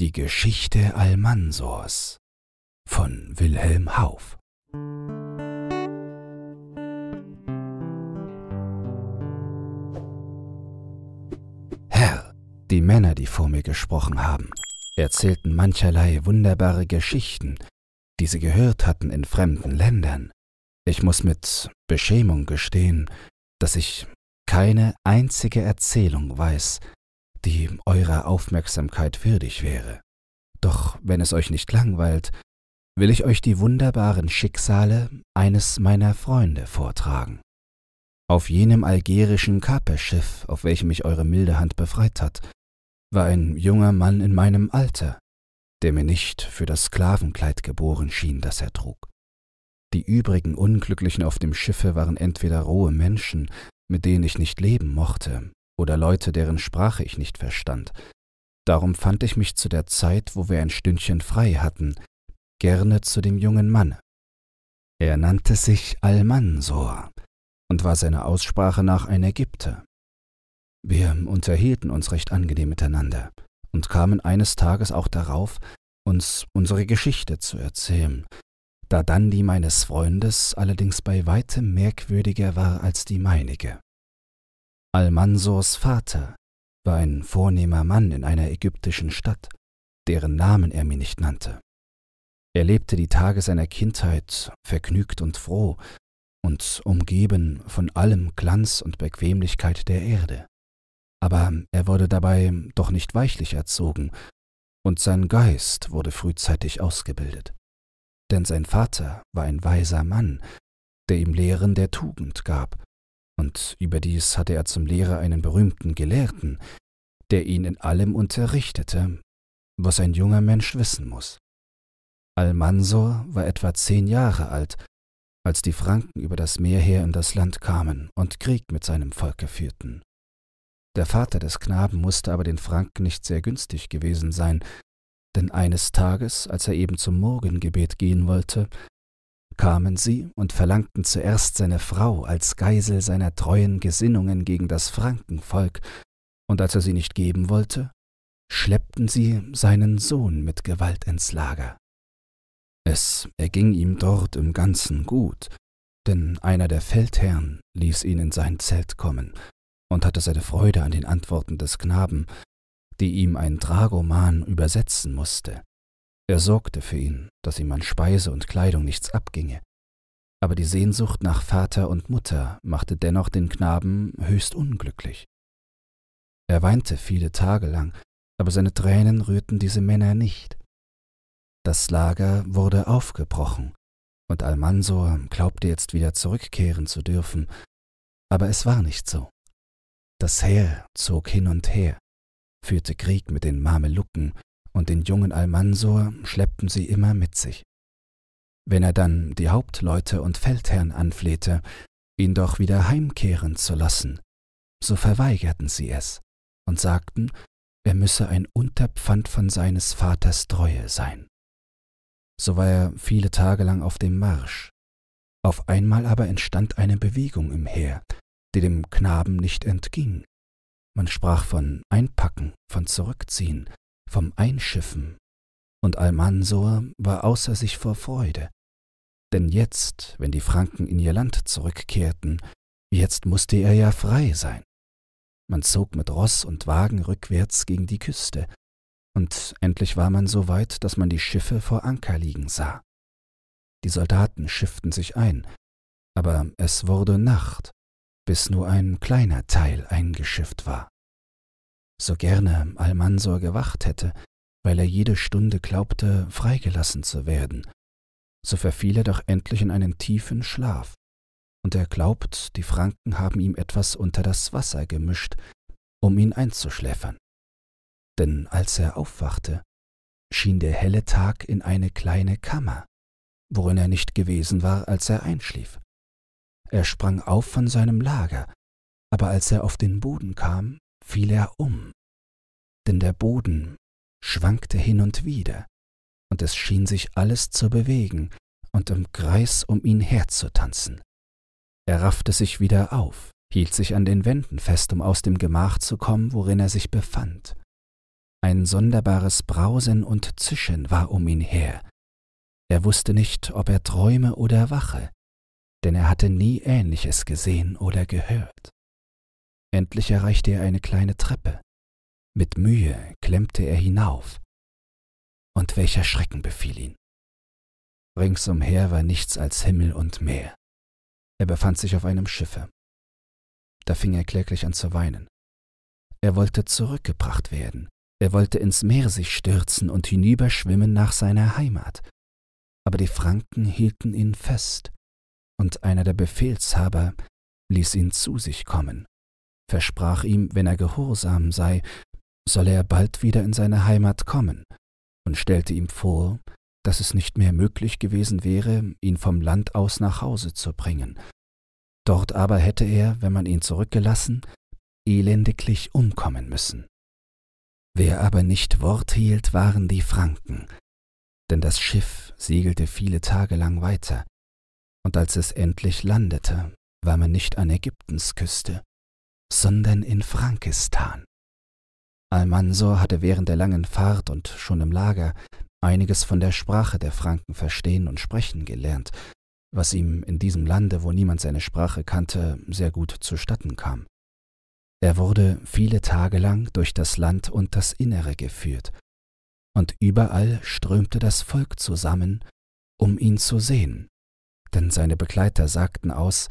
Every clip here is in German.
Die Geschichte Almansors von Wilhelm Hauff. Herr, die Männer, die vor mir gesprochen haben, erzählten mancherlei wunderbare Geschichten, die sie gehört hatten in fremden Ländern. Ich muss mit Beschämung gestehen, dass ich keine einzige Erzählung weiß, die eurer Aufmerksamkeit würdig wäre. Doch wenn es euch nicht langweilt, will ich euch die wunderbaren Schicksale eines meiner Freunde vortragen. Auf jenem algerischen Kaperschiff, auf welchem mich eure milde Hand befreit hat, war ein junger Mann in meinem Alter, der mir nicht für das Sklavenkleid geboren schien, das er trug. Die übrigen Unglücklichen auf dem Schiffe waren entweder rohe Menschen, mit denen ich nicht leben mochte, oder Leute, deren Sprache ich nicht verstand. Darum fand ich mich zu der Zeit, wo wir ein Stündchen frei hatten, gerne zu dem jungen Mann. Er nannte sich Almansor und war seiner Aussprache nach ein Ägypter. Wir unterhielten uns recht angenehm miteinander und kamen eines Tages auch darauf, uns unsere Geschichte zu erzählen, da dann die meines Freundes allerdings bei weitem merkwürdiger war als die meinige. Almansors Vater war ein vornehmer Mann in einer ägyptischen Stadt, deren Namen er mir nicht nannte. Er lebte die Tage seiner Kindheit vergnügt und froh und umgeben von allem Glanz und Bequemlichkeit der Erde. Aber er wurde dabei doch nicht weichlich erzogen, und sein Geist wurde frühzeitig ausgebildet. Denn sein Vater war ein weiser Mann, der ihm Lehren der Tugend gab und überdies hatte er zum Lehrer einen berühmten Gelehrten, der ihn in allem unterrichtete, was ein junger Mensch wissen muss. Almansor war etwa zehn Jahre alt, als die Franken über das Meer her in das Land kamen und Krieg mit seinem Volke führten. Der Vater des Knaben musste aber den Franken nicht sehr günstig gewesen sein, denn eines Tages, als er eben zum Morgengebet gehen wollte, kamen sie und verlangten zuerst seine Frau als Geisel seiner treuen Gesinnungen gegen das Frankenvolk, und als er sie nicht geben wollte, schleppten sie seinen Sohn mit Gewalt ins Lager. Es erging ihm dort im Ganzen gut, denn einer der Feldherren ließ ihn in sein Zelt kommen und hatte seine Freude an den Antworten des Knaben, die ihm ein Dragoman übersetzen musste. Er sorgte für ihn, dass ihm an Speise und Kleidung nichts abginge. Aber die Sehnsucht nach Vater und Mutter machte dennoch den Knaben höchst unglücklich. Er weinte viele Tage lang, aber seine Tränen rührten diese Männer nicht. Das Lager wurde aufgebrochen, und Almansor glaubte jetzt wieder zurückkehren zu dürfen, aber es war nicht so. Das Heer zog hin und her, führte Krieg mit den Mamelucken und den jungen Almansor schleppten sie immer mit sich. Wenn er dann die Hauptleute und Feldherren anflehte, ihn doch wieder heimkehren zu lassen, so verweigerten sie es und sagten, er müsse ein Unterpfand von seines Vaters Treue sein. So war er viele Tage lang auf dem Marsch. Auf einmal aber entstand eine Bewegung im Heer, die dem Knaben nicht entging. Man sprach von Einpacken, von Zurückziehen, vom Einschiffen, und Almansor war außer sich vor Freude. Denn jetzt, wenn die Franken in ihr Land zurückkehrten, jetzt musste er ja frei sein. Man zog mit Ross und Wagen rückwärts gegen die Küste, und endlich war man so weit, dass man die Schiffe vor Anker liegen sah. Die Soldaten schifften sich ein, aber es wurde Nacht, bis nur ein kleiner Teil eingeschifft war so gerne Almansor gewacht hätte, weil er jede Stunde glaubte, freigelassen zu werden. So verfiel er doch endlich in einen tiefen Schlaf, und er glaubt, die Franken haben ihm etwas unter das Wasser gemischt, um ihn einzuschläfern. Denn als er aufwachte, schien der helle Tag in eine kleine Kammer, worin er nicht gewesen war, als er einschlief. Er sprang auf von seinem Lager, aber als er auf den Boden kam, fiel er um, denn der Boden schwankte hin und wieder, und es schien sich alles zu bewegen und im Kreis um ihn herzutanzen. Er raffte sich wieder auf, hielt sich an den Wänden fest, um aus dem Gemach zu kommen, worin er sich befand. Ein sonderbares Brausen und Zischen war um ihn her. Er wusste nicht, ob er träume oder wache, denn er hatte nie Ähnliches gesehen oder gehört. Endlich erreichte er eine kleine Treppe. Mit Mühe klemmte er hinauf. Und welcher Schrecken befiel ihn. Ringsumher war nichts als Himmel und Meer. Er befand sich auf einem Schiffe. Da fing er kläglich an zu weinen. Er wollte zurückgebracht werden. Er wollte ins Meer sich stürzen und hinüberschwimmen nach seiner Heimat. Aber die Franken hielten ihn fest, und einer der Befehlshaber ließ ihn zu sich kommen versprach ihm, wenn er gehorsam sei, solle er bald wieder in seine Heimat kommen, und stellte ihm vor, dass es nicht mehr möglich gewesen wäre, ihn vom Land aus nach Hause zu bringen. Dort aber hätte er, wenn man ihn zurückgelassen, elendiglich umkommen müssen. Wer aber nicht Wort hielt, waren die Franken, denn das Schiff segelte viele Tage lang weiter, und als es endlich landete, war man nicht an Ägyptens Küste, sondern in Frankistan. Almansor hatte während der langen Fahrt und schon im Lager einiges von der Sprache der Franken verstehen und sprechen gelernt, was ihm in diesem Lande, wo niemand seine Sprache kannte, sehr gut zustatten kam. Er wurde viele Tage lang durch das Land und das Innere geführt, und überall strömte das Volk zusammen, um ihn zu sehen, denn seine Begleiter sagten aus,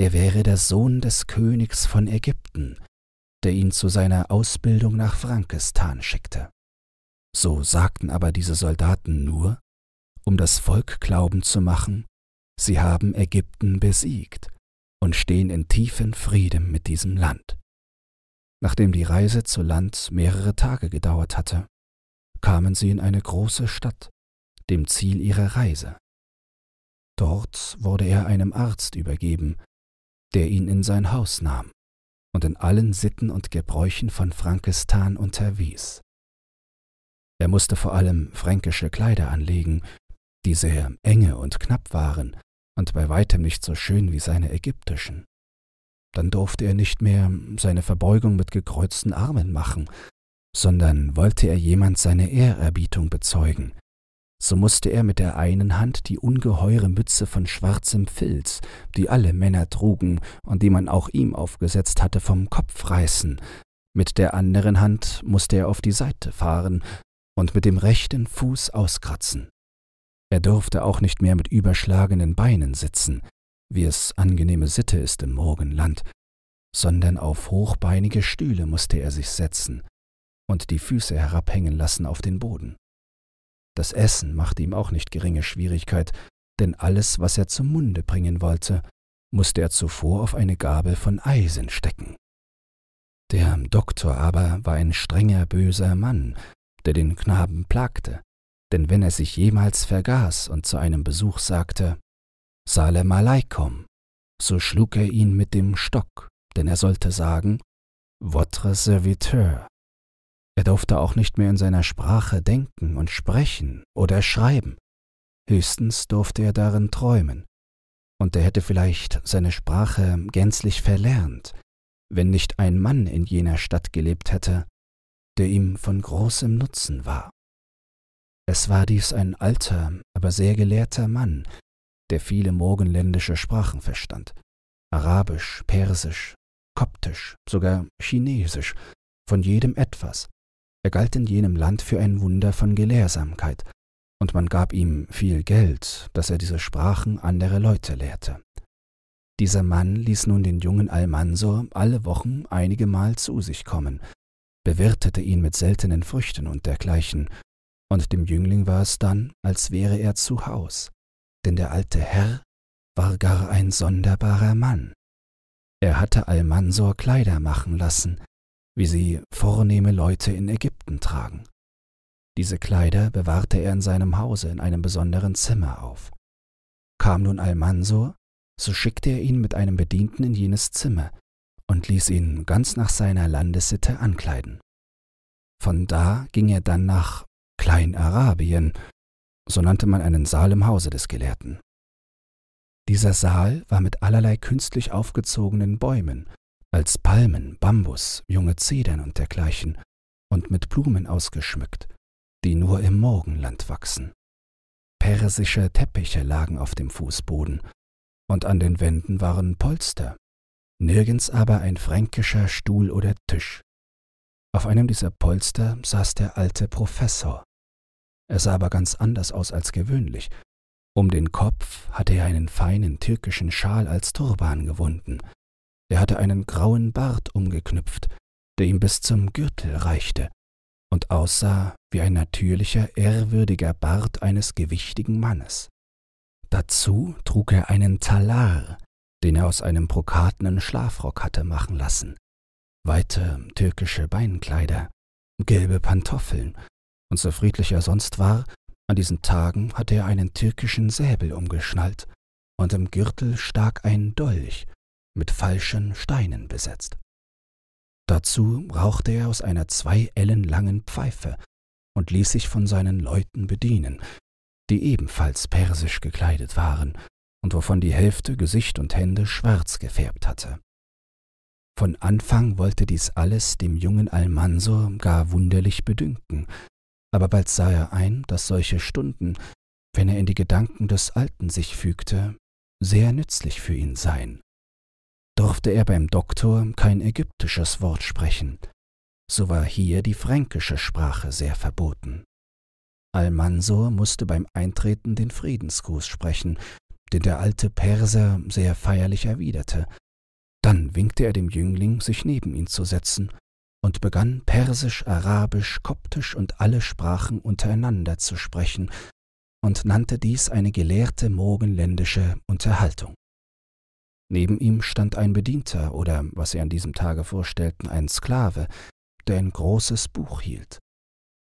er wäre der Sohn des Königs von Ägypten, der ihn zu seiner Ausbildung nach Frankistan schickte. So sagten aber diese Soldaten nur, um das Volk glauben zu machen, sie haben Ägypten besiegt und stehen in tiefen Frieden mit diesem Land. Nachdem die Reise zu Land mehrere Tage gedauert hatte, kamen sie in eine große Stadt, dem Ziel ihrer Reise. Dort wurde er einem Arzt übergeben, der ihn in sein Haus nahm und in allen Sitten und Gebräuchen von Frankistan unterwies. Er musste vor allem fränkische Kleider anlegen, die sehr enge und knapp waren und bei weitem nicht so schön wie seine ägyptischen. Dann durfte er nicht mehr seine Verbeugung mit gekreuzten Armen machen, sondern wollte er jemand seine Ehrerbietung bezeugen, so musste er mit der einen Hand die ungeheure Mütze von schwarzem Filz, die alle Männer trugen und die man auch ihm aufgesetzt hatte, vom Kopf reißen, mit der anderen Hand musste er auf die Seite fahren und mit dem rechten Fuß auskratzen. Er durfte auch nicht mehr mit überschlagenen Beinen sitzen, wie es angenehme Sitte ist im Morgenland, sondern auf hochbeinige Stühle musste er sich setzen und die Füße herabhängen lassen auf den Boden. Das Essen machte ihm auch nicht geringe Schwierigkeit, denn alles, was er zum Munde bringen wollte, musste er zuvor auf eine Gabel von Eisen stecken. Der Doktor aber war ein strenger, böser Mann, der den Knaben plagte, denn wenn er sich jemals vergaß und zu einem Besuch sagte, Salem alaikum, so schlug er ihn mit dem Stock, denn er sollte sagen, Votre serviteur, er durfte auch nicht mehr in seiner Sprache denken und sprechen oder schreiben. Höchstens durfte er darin träumen. Und er hätte vielleicht seine Sprache gänzlich verlernt, wenn nicht ein Mann in jener Stadt gelebt hätte, der ihm von großem Nutzen war. Es war dies ein alter, aber sehr gelehrter Mann, der viele morgenländische Sprachen verstand. Arabisch, Persisch, Koptisch, sogar Chinesisch, von jedem etwas. Er galt in jenem Land für ein Wunder von Gelehrsamkeit, und man gab ihm viel Geld, dass er diese Sprachen andere Leute lehrte. Dieser Mann ließ nun den jungen Almansor alle Wochen einigemal zu sich kommen, bewirtete ihn mit seltenen Früchten und dergleichen, und dem Jüngling war es dann, als wäre er zu Haus, denn der alte Herr war gar ein sonderbarer Mann. Er hatte Almansor Kleider machen lassen, wie sie vornehme Leute in Ägypten tragen. Diese Kleider bewahrte er in seinem Hause in einem besonderen Zimmer auf. Kam nun Almansor, so schickte er ihn mit einem Bedienten in jenes Zimmer und ließ ihn ganz nach seiner Landessitte ankleiden. Von da ging er dann nach Kleinarabien, so nannte man einen Saal im Hause des Gelehrten. Dieser Saal war mit allerlei künstlich aufgezogenen Bäumen als Palmen, Bambus, junge Zedern und dergleichen, und mit Blumen ausgeschmückt, die nur im Morgenland wachsen. Persische Teppiche lagen auf dem Fußboden, und an den Wänden waren Polster, nirgends aber ein fränkischer Stuhl oder Tisch. Auf einem dieser Polster saß der alte Professor. Er sah aber ganz anders aus als gewöhnlich. Um den Kopf hatte er einen feinen türkischen Schal als Turban gewunden, er hatte einen grauen Bart umgeknüpft, der ihm bis zum Gürtel reichte und aussah wie ein natürlicher, ehrwürdiger Bart eines gewichtigen Mannes. Dazu trug er einen Talar, den er aus einem brokatenen Schlafrock hatte machen lassen, weite türkische Beinkleider, gelbe Pantoffeln, und so friedlich er sonst war, an diesen Tagen hatte er einen türkischen Säbel umgeschnallt, und im Gürtel stak ein Dolch, mit falschen Steinen besetzt. Dazu rauchte er aus einer zwei Ellen langen Pfeife und ließ sich von seinen Leuten bedienen, die ebenfalls persisch gekleidet waren und wovon die Hälfte Gesicht und Hände schwarz gefärbt hatte. Von Anfang wollte dies alles dem jungen Almansor gar wunderlich bedünken, aber bald sah er ein, dass solche Stunden, wenn er in die Gedanken des Alten sich fügte, sehr nützlich für ihn seien durfte er beim Doktor kein ägyptisches Wort sprechen, so war hier die fränkische Sprache sehr verboten. Almansor musste beim Eintreten den Friedensgruß sprechen, den der alte Perser sehr feierlich erwiderte. Dann winkte er dem Jüngling, sich neben ihn zu setzen, und begann Persisch, Arabisch, Koptisch und alle Sprachen untereinander zu sprechen und nannte dies eine gelehrte morgenländische Unterhaltung. Neben ihm stand ein Bedienter oder, was sie an diesem Tage vorstellten, ein Sklave, der ein großes Buch hielt.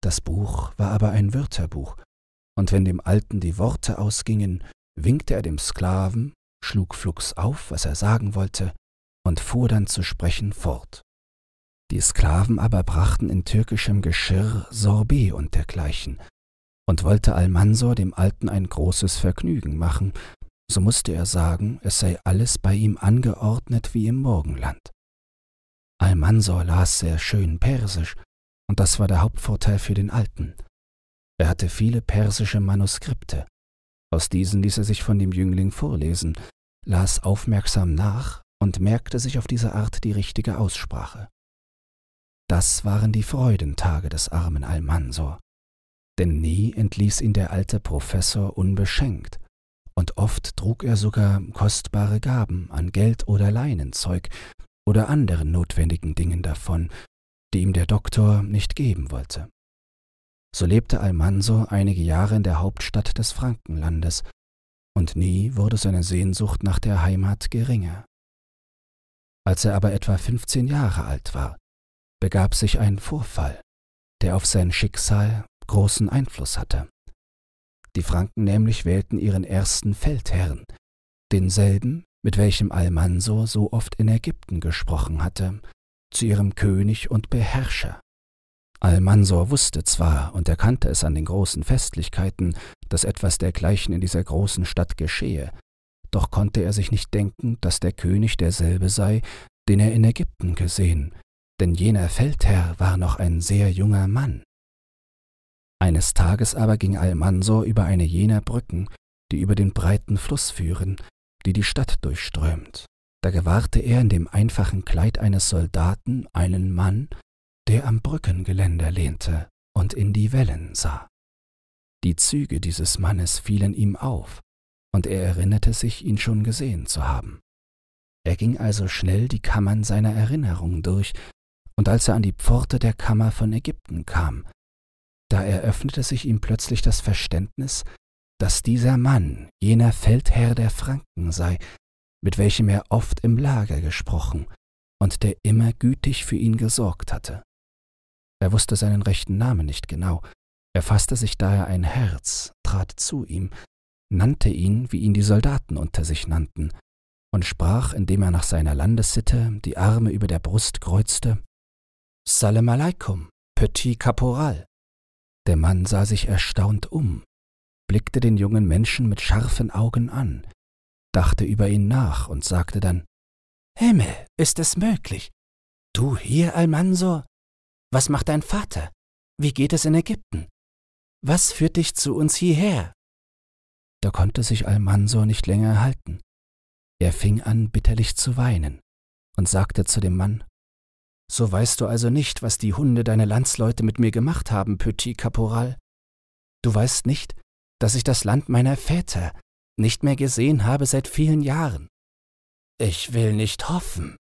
Das Buch war aber ein Wörterbuch, und wenn dem Alten die Worte ausgingen, winkte er dem Sklaven, schlug flugs auf, was er sagen wollte, und fuhr dann zu sprechen fort. Die Sklaven aber brachten in türkischem Geschirr Sorbet und dergleichen, und wollte Almansor dem Alten ein großes Vergnügen machen, so musste er sagen, es sei alles bei ihm angeordnet wie im Morgenland. Almansor las sehr schön Persisch, und das war der Hauptvorteil für den Alten. Er hatte viele persische Manuskripte. Aus diesen ließ er sich von dem Jüngling vorlesen, las aufmerksam nach und merkte sich auf diese Art die richtige Aussprache. Das waren die Freudentage des armen Almansor, denn nie entließ ihn der alte Professor unbeschenkt, und oft trug er sogar kostbare Gaben an Geld oder Leinenzeug oder anderen notwendigen Dingen davon, die ihm der Doktor nicht geben wollte. So lebte Almanso einige Jahre in der Hauptstadt des Frankenlandes, und nie wurde seine Sehnsucht nach der Heimat geringer. Als er aber etwa 15 Jahre alt war, begab sich ein Vorfall, der auf sein Schicksal großen Einfluss hatte. Die Franken nämlich wählten ihren ersten Feldherrn, denselben, mit welchem Almansor so oft in Ägypten gesprochen hatte, zu ihrem König und Beherrscher. Almansor wusste zwar und erkannte es an den großen Festlichkeiten, dass etwas dergleichen in dieser großen Stadt geschehe, doch konnte er sich nicht denken, dass der König derselbe sei, den er in Ägypten gesehen, denn jener Feldherr war noch ein sehr junger Mann. Eines Tages aber ging Almansor über eine jener Brücken, die über den breiten Fluss führen, die die Stadt durchströmt. Da gewahrte er in dem einfachen Kleid eines Soldaten einen Mann, der am Brückengeländer lehnte und in die Wellen sah. Die Züge dieses Mannes fielen ihm auf, und er erinnerte sich, ihn schon gesehen zu haben. Er ging also schnell die Kammern seiner Erinnerung durch, und als er an die Pforte der Kammer von Ägypten kam, da eröffnete sich ihm plötzlich das Verständnis, dass dieser Mann jener Feldherr der Franken sei, mit welchem er oft im Lager gesprochen und der immer gütig für ihn gesorgt hatte. Er wusste seinen rechten Namen nicht genau, er fasste sich daher ein Herz, trat zu ihm, nannte ihn, wie ihn die Soldaten unter sich nannten, und sprach, indem er nach seiner Landessitte die Arme über der Brust kreuzte, Salam alaikum, Petit Caporal. Der Mann sah sich erstaunt um, blickte den jungen Menschen mit scharfen Augen an, dachte über ihn nach und sagte dann Himmel, ist es möglich? Du hier, Almansor? Was macht dein Vater? Wie geht es in Ägypten? Was führt dich zu uns hierher? Da konnte sich Almansor nicht länger halten. Er fing an, bitterlich zu weinen und sagte zu dem Mann so weißt du also nicht, was die Hunde deine Landsleute mit mir gemacht haben, Petit Caporal. Du weißt nicht, dass ich das Land meiner Väter nicht mehr gesehen habe seit vielen Jahren. Ich will nicht hoffen,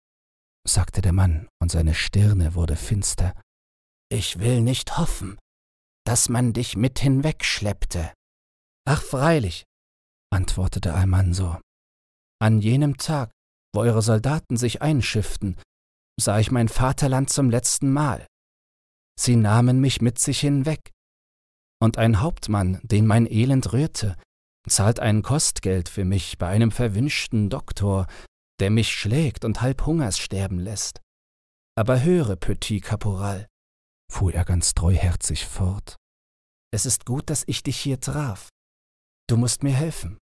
sagte der Mann, und seine Stirne wurde finster. Ich will nicht hoffen, dass man dich mit hinwegschleppte. Ach freilich, antwortete Almansor. An jenem Tag, wo eure Soldaten sich einschifften sah ich mein Vaterland zum letzten Mal. Sie nahmen mich mit sich hinweg. Und ein Hauptmann, den mein Elend rührte, zahlt ein Kostgeld für mich bei einem verwünschten Doktor, der mich schlägt und halb Hungers sterben lässt. Aber höre, Petit Caporal, fuhr er ganz treuherzig fort, es ist gut, dass ich dich hier traf. Du musst mir helfen.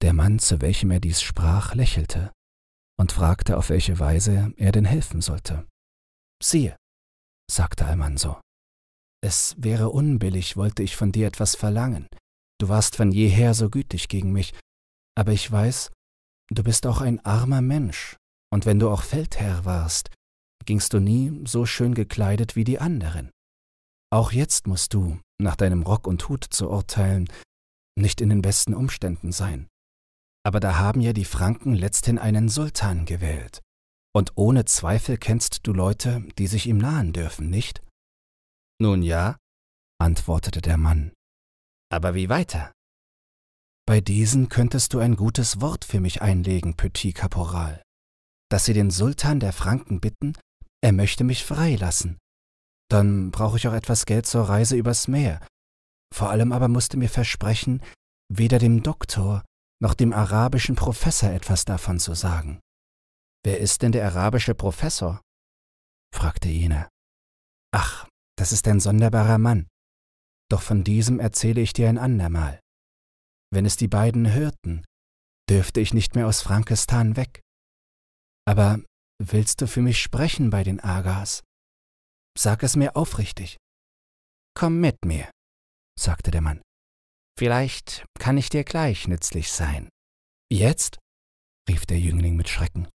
Der Mann, zu welchem er dies sprach, lächelte und fragte, auf welche Weise er denn helfen sollte. Siehe, sagte Almanso, es wäre unbillig, wollte ich von dir etwas verlangen. Du warst von jeher so gütig gegen mich, aber ich weiß, du bist auch ein armer Mensch, und wenn du auch Feldherr warst, gingst du nie so schön gekleidet wie die anderen. Auch jetzt musst du, nach deinem Rock und Hut zu urteilen, nicht in den besten Umständen sein. Aber da haben ja die Franken letzthin einen Sultan gewählt. Und ohne Zweifel kennst du Leute, die sich ihm nahen dürfen, nicht? Nun ja, antwortete der Mann. Aber wie weiter? Bei diesen könntest du ein gutes Wort für mich einlegen, Petit Caporal, dass sie den Sultan der Franken bitten, er möchte mich freilassen. Dann brauche ich auch etwas Geld zur Reise übers Meer. Vor allem aber musste mir versprechen, weder dem Doktor noch dem arabischen Professor etwas davon zu sagen. Wer ist denn der arabische Professor? fragte jener. Ach, das ist ein sonderbarer Mann. Doch von diesem erzähle ich dir ein andermal. Wenn es die beiden hörten, dürfte ich nicht mehr aus Frankistan weg. Aber willst du für mich sprechen bei den Agas? Sag es mir aufrichtig. Komm mit mir, sagte der Mann. Vielleicht kann ich dir gleich nützlich sein. Jetzt? rief der Jüngling mit Schrecken.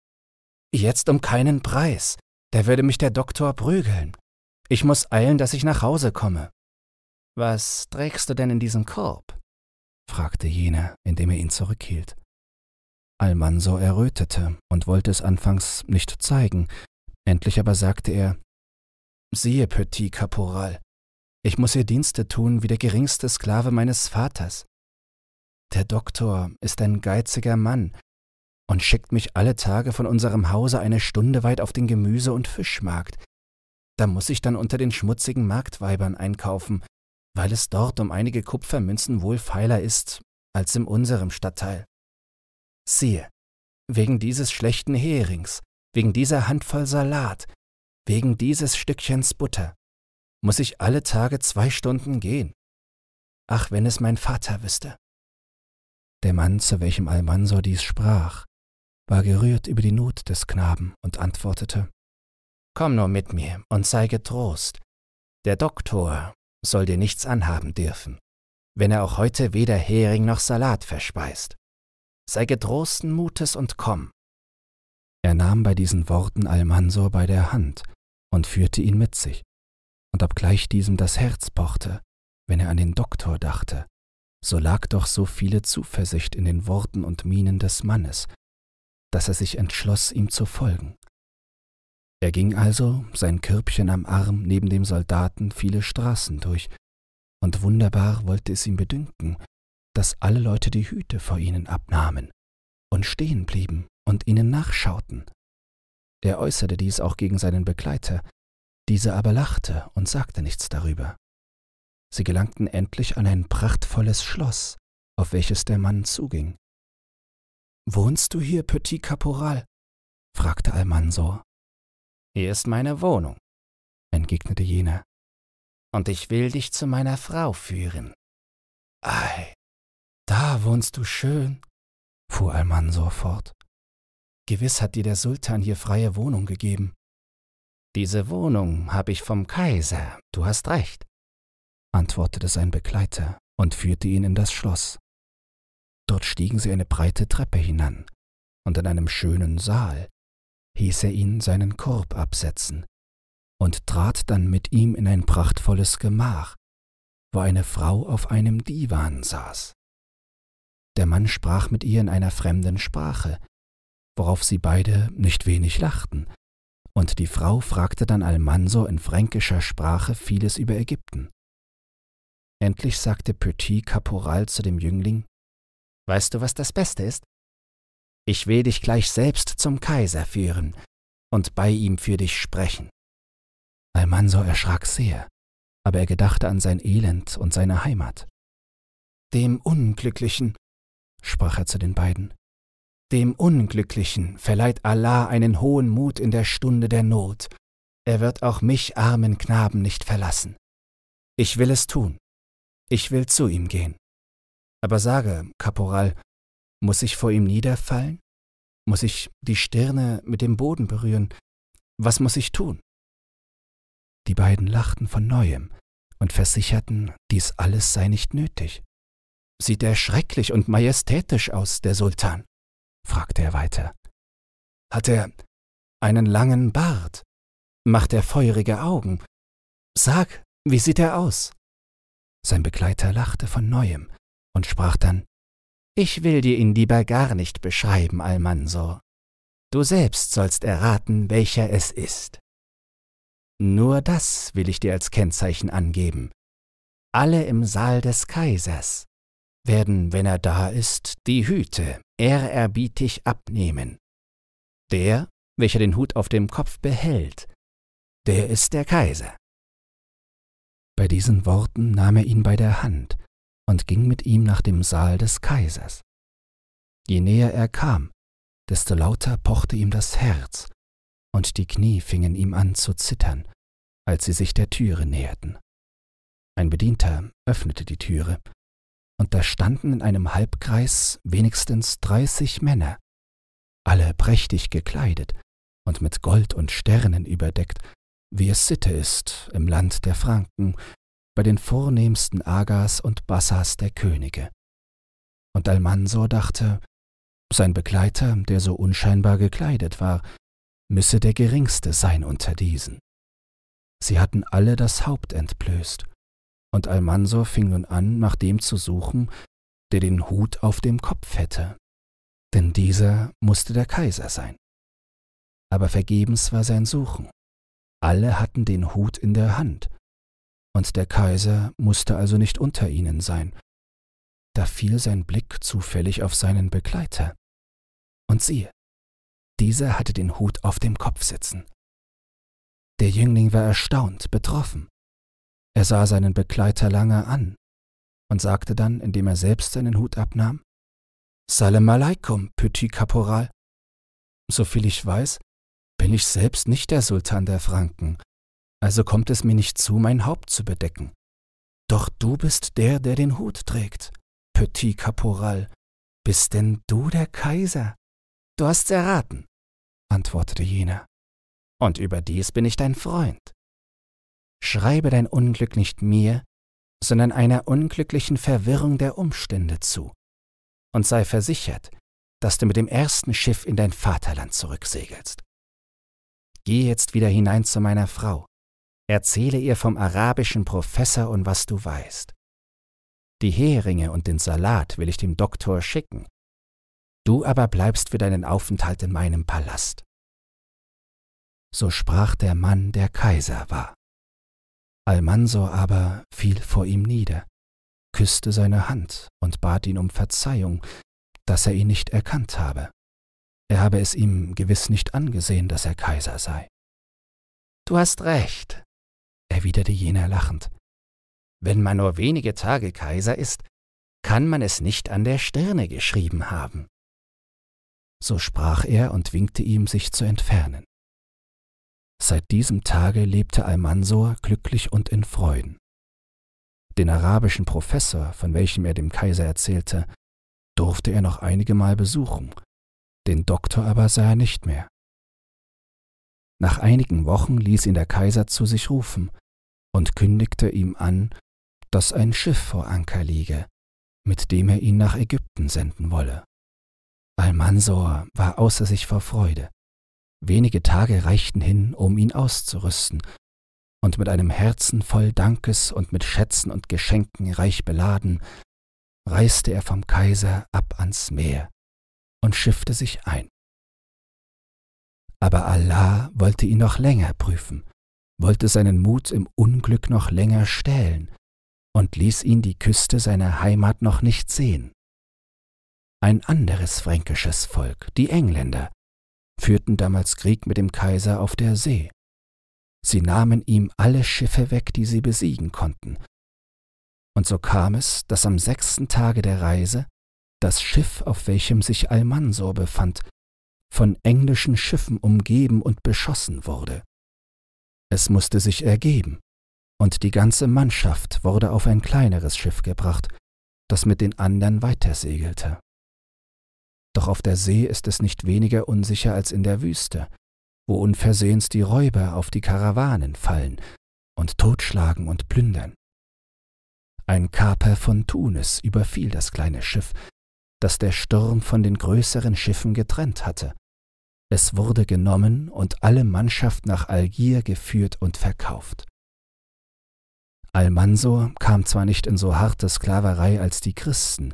Jetzt um keinen Preis. Da würde mich der Doktor prügeln. Ich muss eilen, dass ich nach Hause komme. Was trägst du denn in diesem Korb? fragte jener, indem er ihn zurückhielt. Almanso errötete und wollte es anfangs nicht zeigen, endlich aber sagte er Siehe, Petit Caporal, ich muss ihr Dienste tun wie der geringste Sklave meines Vaters. Der Doktor ist ein geiziger Mann und schickt mich alle Tage von unserem Hause eine Stunde weit auf den Gemüse- und Fischmarkt. Da muss ich dann unter den schmutzigen Marktweibern einkaufen, weil es dort um einige Kupfermünzen wohlfeiler ist als in unserem Stadtteil. Siehe, wegen dieses schlechten Herings, wegen dieser Handvoll Salat, wegen dieses Stückchens Butter muss ich alle Tage zwei Stunden gehen. Ach, wenn es mein Vater wüsste. Der Mann, zu welchem Almansor dies sprach, war gerührt über die Not des Knaben und antwortete, Komm nur mit mir und sei getrost. Der Doktor soll dir nichts anhaben dürfen, wenn er auch heute weder Hering noch Salat verspeist. Sei getrosten Mutes und komm. Er nahm bei diesen Worten Almansor bei der Hand und führte ihn mit sich und obgleich diesem das Herz pochte, wenn er an den Doktor dachte, so lag doch so viele Zuversicht in den Worten und Mienen des Mannes, dass er sich entschloss, ihm zu folgen. Er ging also, sein Körbchen am Arm, neben dem Soldaten viele Straßen durch, und wunderbar wollte es ihm bedünken, dass alle Leute die Hüte vor ihnen abnahmen und stehen blieben und ihnen nachschauten. Er äußerte dies auch gegen seinen Begleiter, diese aber lachte und sagte nichts darüber. Sie gelangten endlich an ein prachtvolles Schloss, auf welches der Mann zuging. Wohnst du hier, Petit Caporal? fragte Almansor. Hier ist meine Wohnung, entgegnete jener. Und ich will dich zu meiner Frau führen. Ei, da wohnst du schön, fuhr Almansor fort. Gewiss hat dir der Sultan hier freie Wohnung gegeben. Diese Wohnung habe ich vom Kaiser, du hast recht, antwortete sein Begleiter und führte ihn in das Schloss. Dort stiegen sie eine breite Treppe hinan, und in einem schönen Saal hieß er ihn seinen Korb absetzen und trat dann mit ihm in ein prachtvolles Gemach, wo eine Frau auf einem Divan saß. Der Mann sprach mit ihr in einer fremden Sprache, worauf sie beide nicht wenig lachten und die Frau fragte dann Almanso in fränkischer Sprache vieles über Ägypten. Endlich sagte Petit Caporal zu dem Jüngling, Weißt du, was das Beste ist? Ich will dich gleich selbst zum Kaiser führen und bei ihm für dich sprechen. Almanso erschrak sehr, aber er gedachte an sein Elend und seine Heimat. Dem Unglücklichen, sprach er zu den beiden, dem Unglücklichen verleiht Allah einen hohen Mut in der Stunde der Not. Er wird auch mich, armen Knaben, nicht verlassen. Ich will es tun. Ich will zu ihm gehen. Aber sage, Kaporal, muss ich vor ihm niederfallen? Muss ich die Stirne mit dem Boden berühren? Was muss ich tun? Die beiden lachten von neuem und versicherten, dies alles sei nicht nötig. Sieht er schrecklich und majestätisch aus, der Sultan fragte er weiter. Hat er einen langen Bart? Macht er feurige Augen? Sag, wie sieht er aus? Sein Begleiter lachte von neuem und sprach dann Ich will dir ihn lieber gar nicht beschreiben, Almansor. Du selbst sollst erraten, welcher es ist. Nur das will ich dir als Kennzeichen angeben. Alle im Saal des Kaisers werden, wenn er da ist, die Hüte ehrerbietig abnehmen. Der, welcher den Hut auf dem Kopf behält, der ist der Kaiser. Bei diesen Worten nahm er ihn bei der Hand und ging mit ihm nach dem Saal des Kaisers. Je näher er kam, desto lauter pochte ihm das Herz, und die Knie fingen ihm an zu zittern, als sie sich der Türe näherten. Ein Bedienter öffnete die Türe, und da standen in einem Halbkreis wenigstens dreißig Männer, alle prächtig gekleidet und mit Gold und Sternen überdeckt, wie es Sitte ist im Land der Franken, bei den vornehmsten Agas und Bassas der Könige. Und Almansor dachte, sein Begleiter, der so unscheinbar gekleidet war, müsse der geringste sein unter diesen. Sie hatten alle das Haupt entblößt und Almansor fing nun an, nach dem zu suchen, der den Hut auf dem Kopf hätte, denn dieser musste der Kaiser sein. Aber vergebens war sein Suchen. Alle hatten den Hut in der Hand, und der Kaiser musste also nicht unter ihnen sein. Da fiel sein Blick zufällig auf seinen Begleiter. Und siehe, dieser hatte den Hut auf dem Kopf sitzen. Der Jüngling war erstaunt, betroffen. Er sah seinen Begleiter lange an und sagte dann, indem er selbst seinen Hut abnahm, Salam alaikum, Petit Caporal. Soviel ich weiß, bin ich selbst nicht der Sultan der Franken, also kommt es mir nicht zu, mein Haupt zu bedecken. Doch du bist der, der den Hut trägt, Petit Caporal. Bist denn du der Kaiser? Du hast's erraten, antwortete jener. Und überdies bin ich dein Freund. Schreibe dein Unglück nicht mir, sondern einer unglücklichen Verwirrung der Umstände zu. Und sei versichert, dass du mit dem ersten Schiff in dein Vaterland zurücksegelst. Geh jetzt wieder hinein zu meiner Frau. Erzähle ihr vom arabischen Professor und was du weißt. Die Heringe und den Salat will ich dem Doktor schicken. Du aber bleibst für deinen Aufenthalt in meinem Palast. So sprach der Mann, der Kaiser war. Almansor aber fiel vor ihm nieder, küßte seine Hand und bat ihn um Verzeihung, dass er ihn nicht erkannt habe. Er habe es ihm gewiss nicht angesehen, dass er Kaiser sei. Du hast recht, erwiderte jener lachend. Wenn man nur wenige Tage Kaiser ist, kann man es nicht an der Stirne geschrieben haben. So sprach er und winkte ihm, sich zu entfernen. Seit diesem Tage lebte Almansor glücklich und in Freuden. Den arabischen Professor, von welchem er dem Kaiser erzählte, durfte er noch einige Mal besuchen, den Doktor aber sah er nicht mehr. Nach einigen Wochen ließ ihn der Kaiser zu sich rufen und kündigte ihm an, dass ein Schiff vor Anker liege, mit dem er ihn nach Ägypten senden wolle. Almansor war außer sich vor Freude, Wenige Tage reichten hin, um ihn auszurüsten, und mit einem Herzen voll Dankes und mit Schätzen und Geschenken reich beladen, reiste er vom Kaiser ab ans Meer und schiffte sich ein. Aber Allah wollte ihn noch länger prüfen, wollte seinen Mut im Unglück noch länger stählen und ließ ihn die Küste seiner Heimat noch nicht sehen. Ein anderes fränkisches Volk, die Engländer, führten damals Krieg mit dem Kaiser auf der See. Sie nahmen ihm alle Schiffe weg, die sie besiegen konnten. Und so kam es, dass am sechsten Tage der Reise das Schiff, auf welchem sich Almansor befand, von englischen Schiffen umgeben und beschossen wurde. Es musste sich ergeben, und die ganze Mannschaft wurde auf ein kleineres Schiff gebracht, das mit den anderen weitersegelte. Doch auf der See ist es nicht weniger unsicher als in der Wüste, wo unversehens die Räuber auf die Karawanen fallen und totschlagen und plündern. Ein Kaper von Tunis überfiel das kleine Schiff, das der Sturm von den größeren Schiffen getrennt hatte. Es wurde genommen und alle Mannschaft nach Algier geführt und verkauft. Almansor kam zwar nicht in so harte Sklaverei als die Christen,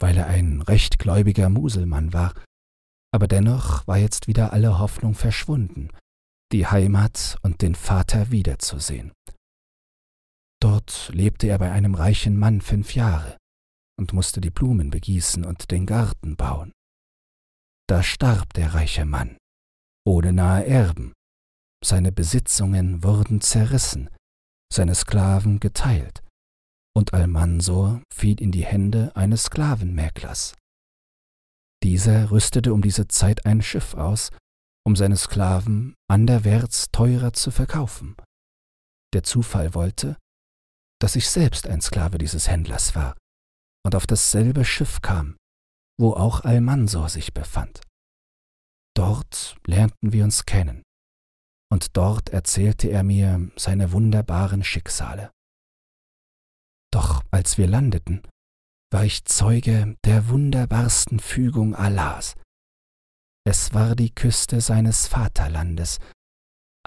weil er ein rechtgläubiger Muselmann war, aber dennoch war jetzt wieder alle Hoffnung verschwunden, die Heimat und den Vater wiederzusehen. Dort lebte er bei einem reichen Mann fünf Jahre und musste die Blumen begießen und den Garten bauen. Da starb der reiche Mann, ohne nahe Erben. Seine Besitzungen wurden zerrissen, seine Sklaven geteilt, und Almansor fiel in die Hände eines Sklavenmäklers. Dieser rüstete um diese Zeit ein Schiff aus, um seine Sklaven anderwärts teurer zu verkaufen. Der Zufall wollte, dass ich selbst ein Sklave dieses Händlers war und auf dasselbe Schiff kam, wo auch Almansor sich befand. Dort lernten wir uns kennen, und dort erzählte er mir seine wunderbaren Schicksale. Doch als wir landeten, war ich Zeuge der wunderbarsten Fügung Allahs. Es war die Küste seines Vaterlandes,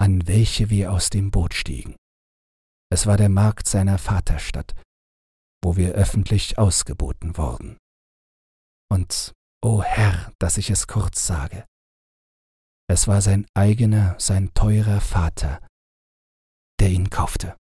an welche wir aus dem Boot stiegen. Es war der Markt seiner Vaterstadt, wo wir öffentlich ausgeboten wurden. Und, o oh Herr, dass ich es kurz sage, es war sein eigener, sein teurer Vater, der ihn kaufte.